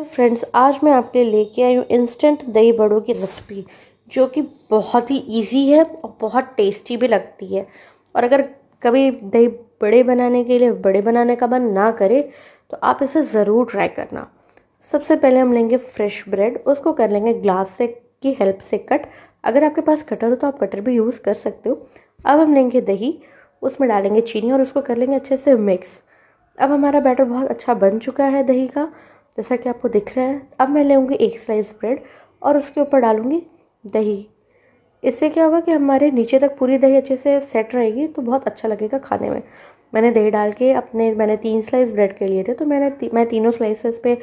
तो फ्रेंड्स आज मैं आपके लिए लेके आई हूँ इंस्टेंट दही बड़ों की रेसिपी जो कि बहुत ही इजी है और बहुत टेस्टी भी लगती है और अगर कभी दही बड़े बनाने के लिए बड़े बनाने का मन ना करे तो आप इसे ज़रूर ट्राई करना सबसे पहले हम लेंगे फ्रेश ब्रेड उसको कर लेंगे ग्लास से की हेल्प से कट अगर आपके पास कटर हो तो आप कटर भी यूज़ कर सकते हो अब हम लेंगे दही उसमें डालेंगे चीनी और उसको कर लेंगे अच्छे से मिक्स अब हमारा बैटर बहुत अच्छा बन चुका है दही का जैसा कि आपको दिख रहा है अब मैं लूँगी एक स्लाइस ब्रेड और उसके ऊपर डालूँगी दही इससे क्या होगा कि हमारे नीचे तक पूरी दही अच्छे से सेट रहेगी तो बहुत अच्छा लगेगा खाने में मैंने दही डाल के अपने मैंने तीन स्लाइस ब्रेड के लिए थे तो मैंने ती, मैं तीनों स्लाइसेस पे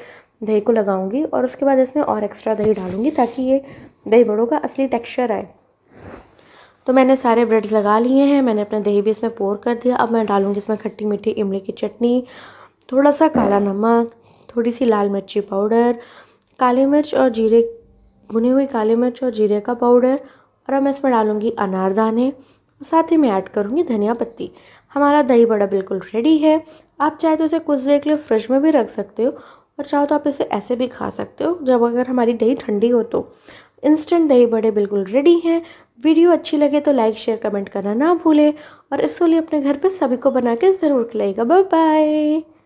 दही को लगाऊंगी और उसके बाद इसमें और एक्स्ट्रा दही डालूंगी ताकि ये दही बड़ों का असली टेक्सचर आए तो मैंने सारे ब्रेड्स लगा लिए हैं मैंने अपने दही भी इसमें पोर कर दिया अब मैं डालूँगी इसमें खट्टी मीठी इमली की चटनी थोड़ा सा काला नमक थोड़ी सी लाल मिर्ची पाउडर काली मिर्च और जीरे भुनी हुई काली मिर्च और जीरे का पाउडर और अब मैं इसमें डालूँगी अनारदाने और साथ ही मैं ऐड करूँगी धनिया पत्ती हमारा दही बड़ा बिल्कुल रेडी है आप चाहे तो इसे कुछ देर के लिए फ्रिज में भी रख सकते हो और चाहो तो आप इसे ऐसे भी खा सकते हो जब अगर हमारी दही ठंडी हो तो इंस्टेंट दही बड़े बिल्कुल रेडी हैं वीडियो अच्छी लगे तो लाइक शेयर कमेंट करना ना भूलें और इसके लिए अपने घर पर सभी को बना के ज़रूर खिलाएगा बाय बाय